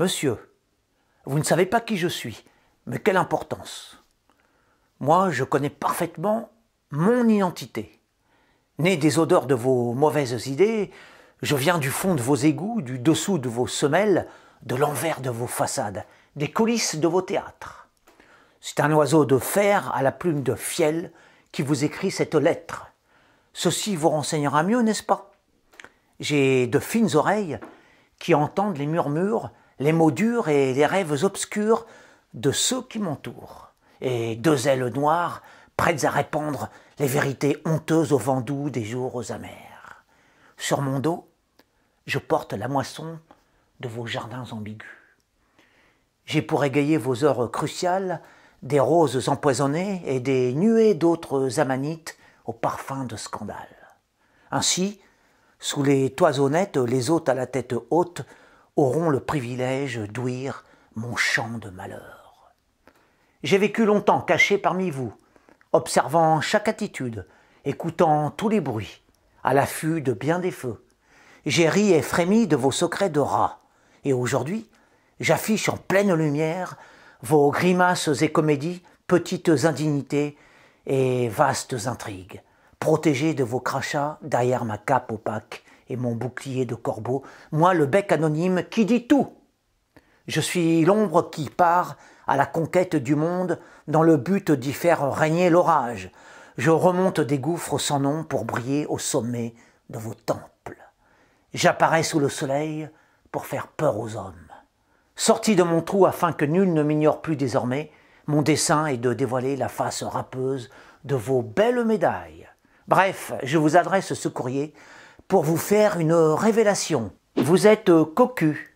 Monsieur, vous ne savez pas qui je suis, mais quelle importance. Moi, je connais parfaitement mon identité. Née des odeurs de vos mauvaises idées, je viens du fond de vos égouts, du dessous de vos semelles, de l'envers de vos façades, des coulisses de vos théâtres. C'est un oiseau de fer à la plume de fiel qui vous écrit cette lettre. Ceci vous renseignera mieux, n'est-ce pas J'ai de fines oreilles qui entendent les murmures les mots durs et les rêves obscurs de ceux qui m'entourent, et deux ailes noires prêtes à répandre les vérités honteuses au vent doux des jours aux amers. Sur mon dos, je porte la moisson de vos jardins ambigus. J'ai pour égayer vos heures cruciales des roses empoisonnées et des nuées d'autres amanites au parfum de scandale. Ainsi, sous les toisonnettes, les hôtes à la tête haute auront le privilège d'ouïr mon chant de malheur. J'ai vécu longtemps caché parmi vous, observant chaque attitude, écoutant tous les bruits, à l'affût de bien des feux. J'ai ri et frémi de vos secrets de rats, et aujourd'hui, j'affiche en pleine lumière vos grimaces et comédies, petites indignités et vastes intrigues, protégées de vos crachats derrière ma cape opaque et mon bouclier de corbeau, moi le bec anonyme qui dit tout. Je suis l'ombre qui part à la conquête du monde dans le but d'y faire régner l'orage. Je remonte des gouffres sans nom pour briller au sommet de vos temples. J'apparais sous le soleil pour faire peur aux hommes. Sorti de mon trou afin que nul ne m'ignore plus désormais, mon dessein est de dévoiler la face râpeuse de vos belles médailles. Bref, je vous adresse ce courrier pour vous faire une révélation. Vous êtes euh, cocu.